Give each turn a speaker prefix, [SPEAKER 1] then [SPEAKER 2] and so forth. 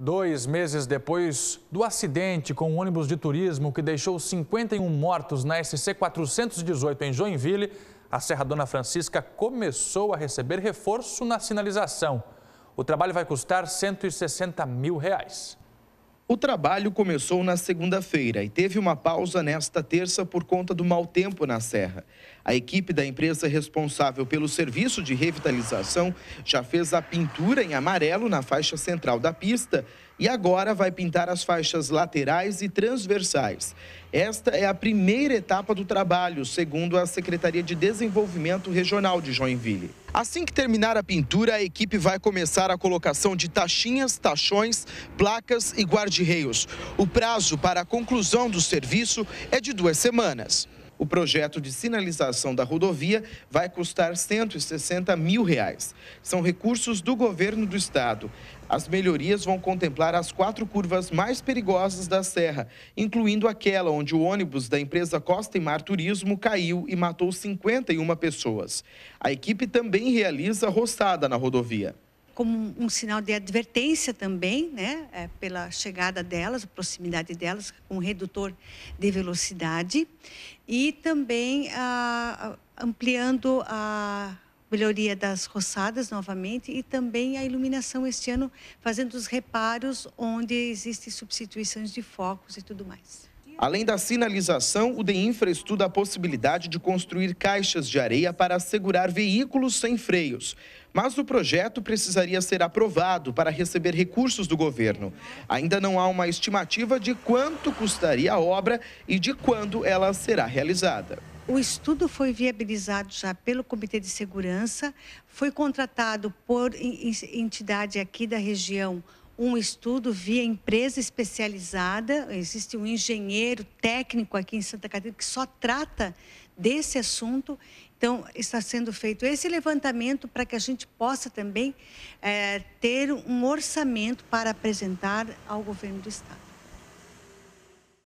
[SPEAKER 1] Dois meses depois do acidente com um ônibus de turismo que deixou 51 mortos na SC 418 em Joinville, a Serra Dona Francisca começou a receber reforço na sinalização. O trabalho vai custar 160 mil reais. O trabalho começou na segunda-feira e teve uma pausa
[SPEAKER 2] nesta terça por conta do mau tempo na serra. A equipe da empresa responsável pelo serviço de revitalização já fez a pintura em amarelo na faixa central da pista e agora vai pintar as faixas laterais e transversais. Esta é a primeira etapa do trabalho, segundo a Secretaria de Desenvolvimento Regional de Joinville. Assim que terminar a pintura, a equipe vai começar a colocação de taxinhas, tachões, placas e guarda-reios. O prazo para a conclusão do serviço é de duas semanas. O projeto de sinalização da rodovia vai custar 160 mil reais. São recursos do governo do estado. As melhorias vão contemplar as quatro curvas mais perigosas da serra, incluindo aquela onde o ônibus da empresa Costa e Mar Turismo caiu e matou 51 pessoas. A equipe também realiza roçada na rodovia
[SPEAKER 3] como um sinal de advertência também, né, é, pela chegada delas, proximidade delas, com um redutor de velocidade e também ampliando a melhoria das roçadas novamente e também a iluminação este ano, fazendo os reparos onde existem substituições de focos e tudo mais.
[SPEAKER 2] Além da sinalização, o DEINFRA estuda a possibilidade de construir caixas de areia para assegurar veículos sem freios. Mas o projeto precisaria ser aprovado para receber recursos do governo. Ainda não há uma estimativa de quanto custaria a obra e de quando ela será realizada.
[SPEAKER 3] O estudo foi viabilizado já pelo Comitê de Segurança, foi contratado por entidade aqui da região um estudo via empresa especializada. Existe um engenheiro técnico aqui em Santa Catarina que só trata desse assunto. Então, está sendo feito esse levantamento para que a gente possa também é, ter um orçamento para apresentar ao governo do Estado.